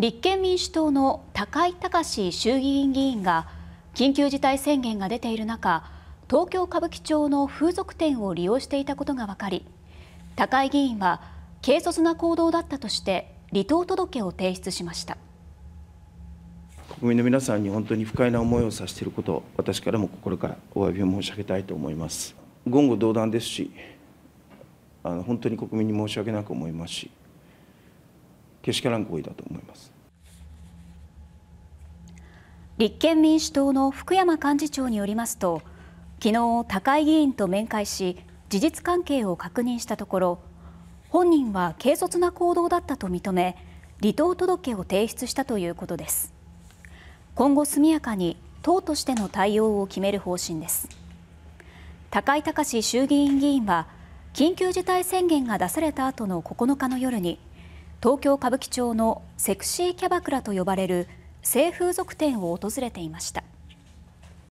立憲民主党の高井隆衆議院議員が緊急事態宣言が出ている中東京・歌舞伎町の風俗店を利用していたことが分かり高井議員は軽率な行動だったとして離党届を提出しました国民の皆さんに本当に不快な思いをさせていること私からも心からお詫びを申し上げたいと思います言語道断ですしあの本当に国民に申し訳なく思いますしけしからん行為だと思います立憲民主党の福山幹事長によりますと昨日高井議員と面会し事実関係を確認したところ本人は軽率な行動だったと認め離党届を提出したということです今後速やかに党としての対応を決める方針です高井隆衆議院議員は緊急事態宣言が出された後の9日の夜に東京・歌舞伎町のセクシーキャバクラと呼ばれる性風俗店を訪れていました。